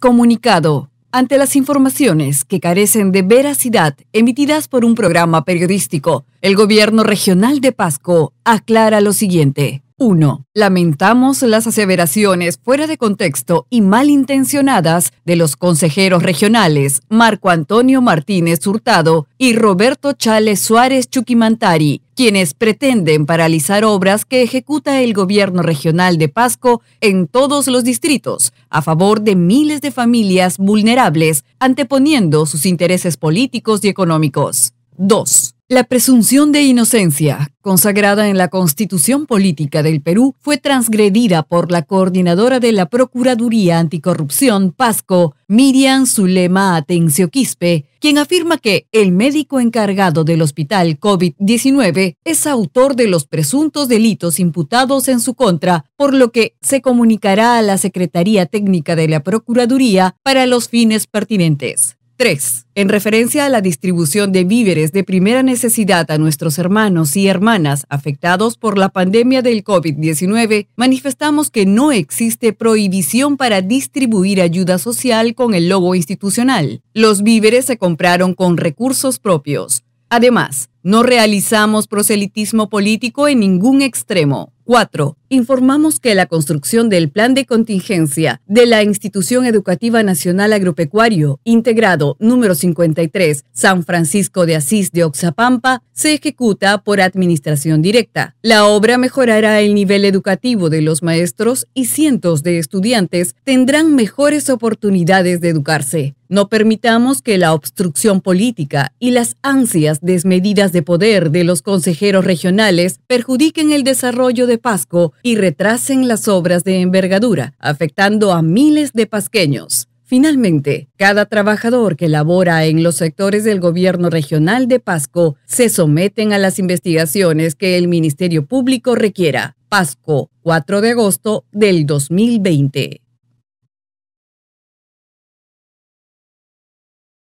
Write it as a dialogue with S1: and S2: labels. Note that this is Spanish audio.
S1: Comunicado. Ante las informaciones que carecen de veracidad emitidas por un programa periodístico, el gobierno regional de Pasco aclara lo siguiente. 1. Lamentamos las aseveraciones fuera de contexto y malintencionadas de los consejeros regionales Marco Antonio Martínez Hurtado y Roberto Chávez Suárez Chuquimantari, quienes pretenden paralizar obras que ejecuta el gobierno regional de Pasco en todos los distritos a favor de miles de familias vulnerables, anteponiendo sus intereses políticos y económicos. 2 la presunción de inocencia, consagrada en la Constitución Política del Perú, fue transgredida por la coordinadora de la Procuraduría Anticorrupción, Pasco, Miriam Zulema Atencio Quispe, quien afirma que el médico encargado del hospital COVID-19 es autor de los presuntos delitos imputados en su contra, por lo que se comunicará a la Secretaría Técnica de la Procuraduría para los fines pertinentes. 3. En referencia a la distribución de víveres de primera necesidad a nuestros hermanos y hermanas afectados por la pandemia del COVID-19, manifestamos que no existe prohibición para distribuir ayuda social con el logo institucional. Los víveres se compraron con recursos propios. Además, no realizamos proselitismo político en ningún extremo. 4. Informamos que la construcción del plan de contingencia de la Institución Educativa Nacional Agropecuario, integrado número 53, San Francisco de Asís de Oxapampa, se ejecuta por administración directa. La obra mejorará el nivel educativo de los maestros y cientos de estudiantes tendrán mejores oportunidades de educarse. No permitamos que la obstrucción política y las ansias desmedidas de poder de los consejeros regionales perjudiquen el desarrollo de Pasco y retrasen las obras de envergadura, afectando a miles de pasqueños. Finalmente, cada trabajador que labora en los sectores del gobierno regional de Pasco se someten a las investigaciones que el Ministerio Público requiera. Pasco, 4 de agosto del 2020.